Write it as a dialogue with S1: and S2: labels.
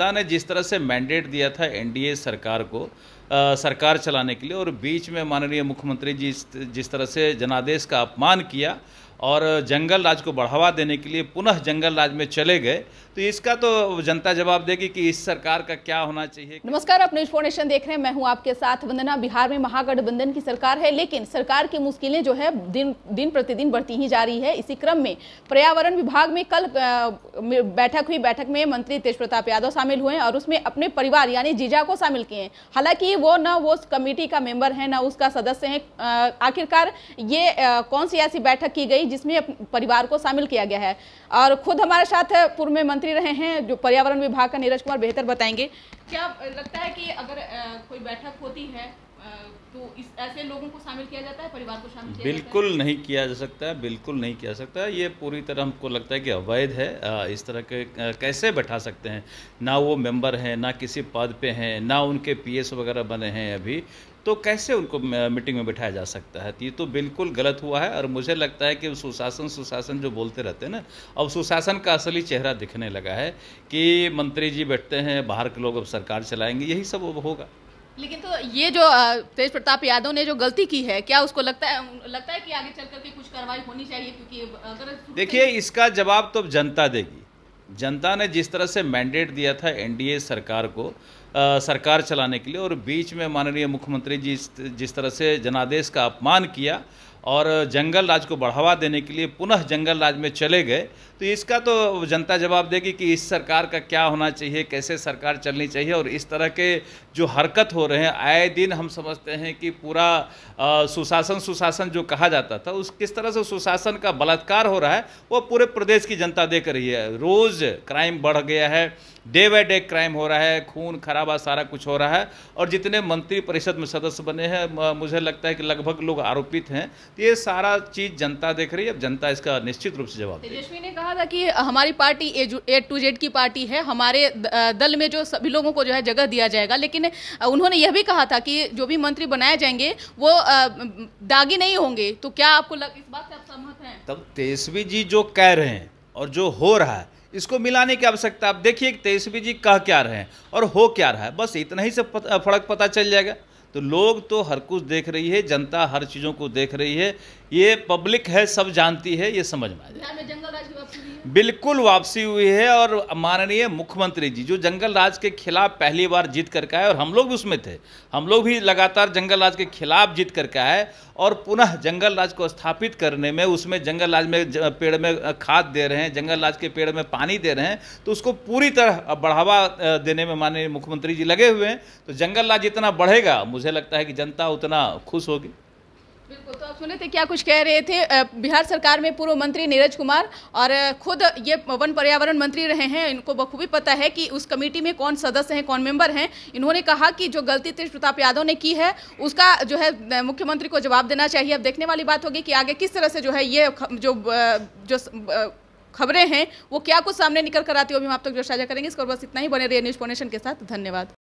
S1: ने जिस तरह से मैंडेट दिया था एनडीए सरकार को सरकार चलाने के लिए और बीच में माननीय मुख्यमंत्री जी जिस तरह से जनादेश का अपमान किया और जंगल राज को बढ़ावा देने के लिए पुनः जंगल राज में चले गए तो इसका तो जनता जवाब देगी कि इस सरकार का क्या होना चाहिए
S2: नमस्कार आप न्यूज फोर्नेशन देख रहे हैं मैं हूं आपके साथ वंदना बिहार में महागठबंधन की सरकार है लेकिन सरकार की मुश्किलें जो है दिन दिन प्रतिदिन बढ़ती ही जा रही है इसी क्रम में पर्यावरण विभाग में कल बैठक हुई बैठक में मंत्री तेज प्रताप यादव शामिल हुए और उसमें अपने परिवार यानी जीजा को शामिल किए हालांकि वो ना वो कमेटी का मेंबर है ना उसका सदस्य है आखिरकार ये कौन सी ऐसी बैठक की गई जिसमें परिवार को शामिल किया गया है और खुद हमारे साथ पूर्व में मंत्री रहे हैं जो पर्यावरण विभाग का नीरज कुमार बेहतर बताएंगे क्या लगता है कि अगर कोई बैठक होती है तो इस ऐसे लोगों को शामिल किया जाता है परिवार को शामिल किया बिल्कुल जाता
S1: नहीं किया जा सकता है बिल्कुल नहीं किया सकता ये पूरी तरह हमको लगता है कि अवैध है इस तरह के कैसे बैठा सकते हैं ना वो मेंबर हैं ना किसी पद पे हैं ना उनके पीएस वगैरह बने हैं अभी तो कैसे उनको मीटिंग में बैठाया जा सकता है ये तो बिल्कुल गलत हुआ है और मुझे लगता है कि सुशासन सुशासन जो बोलते रहते हैं ना अब सुशासन का असली चेहरा दिखने लगा है कि मंत्री जी बैठते हैं बाहर के लोग अब सरकार चलाएंगे यही सब होगा
S2: लेकिन तो ये जो तेज प्रताप यादव ने जो गलती की है क्या उसको लगता है लगता है कि आगे चल करके कुछ कार्रवाई होनी चाहिए क्योंकि अगर देखिए
S1: इसका जवाब तो जनता देगी जनता ने जिस तरह से मैंडेट दिया था एनडीए सरकार को आ, सरकार चलाने के लिए और बीच में माननीय मुख्यमंत्री जी जिस तरह से जनादेश का अपमान किया और जंगल राज को बढ़ावा देने के लिए पुनः जंगल राज में चले गए तो इसका तो जनता जवाब देगी कि इस सरकार का क्या होना चाहिए कैसे सरकार चलनी चाहिए और इस तरह के जो हरकत हो रहे हैं आए दिन हम समझते हैं कि पूरा सुशासन सुशासन जो कहा जाता था उस किस तरह से सुशासन का बलात्कार हो रहा है वो पूरे प्रदेश की जनता देख रही है रोज़ क्राइम बढ़ गया है डे बाई डे क्राइम हो रहा है खून खराबा सारा कुछ हो रहा है और जितने मंत्री परिषद में सदस्य बने हैं मुझे लगता है कि लगभग लोग आरोपित हैं तो ये सारा चीज़ जनता देख रही है अब जनता इसका निश्चित रूप से जवाब
S2: तेजस्वी ने कहा था कि हमारी पार्टी ए टू जेड की पार्टी है हमारे दल में जो सभी लोगों को जो है जगह दिया जाएगा लेकिन उन्होंने यह भी कहा था कि जो भी मंत्री बनाए जाएंगे वो दागी नहीं होंगे तो क्या आपको लग, इस बात से आप सहमत हैं
S1: तब तेजस्वी जी जो कह रहे हैं और जो हो रहा है इसको मिलाने की आवश्यकता आप देखिए तेजस्वी जी कह क्या रहे हैं और हो क्या रहा है बस इतना ही से फर्क पता चल जाएगा तो लोग तो हर कुछ देख रही है जनता हर चीज़ों को देख रही है ये पब्लिक है सब जानती है ये समझ में आ जाए बिल्कुल वापसी हुई है और माननीय मुख्यमंत्री जी जो जंगल राज के खिलाफ पहली बार जीत करके आए और हम लोग भी उसमें थे हम लोग भी लगातार जंगल राज के खिलाफ जीत करके आए और पुनः जंगल राज को स्थापित करने में उसमें जंगल राज में पेड़ में खाद दे रहे हैं जंगल राज के पेड़ में पानी दे रहे हैं तो उसको पूरी तरह बढ़ावा देने में माननीय मुख्यमंत्री जी लगे हुए हैं तो जंगल राज जितना बढ़ेगा मुझे लगता है कि जनता उतना खुश होगी
S2: बिल्कुल तो आप सुने थे क्या कुछ कह रहे थे बिहार सरकार में पूर्व मंत्री नीरज कुमार और खुद ये वन पर्यावरण मंत्री रहे हैं इनको बखूबी पता है कि उस कमेटी में कौन सदस्य हैं कौन मेंबर हैं इन्होंने कहा कि जो गलती तेज प्रताप यादव ने की है उसका जो है मुख्यमंत्री को जवाब देना चाहिए अब देखने वाली बात होगी कि आगे किस तरह से जो है ये जो जो खबरें हैं वो क्या कुछ सामने निकल कर आती है अभी हम आप तक जो साझा करेंगे इसको बस इतना ही बने रहिए न्यूज़ फोनेशन के साथ धन्यवाद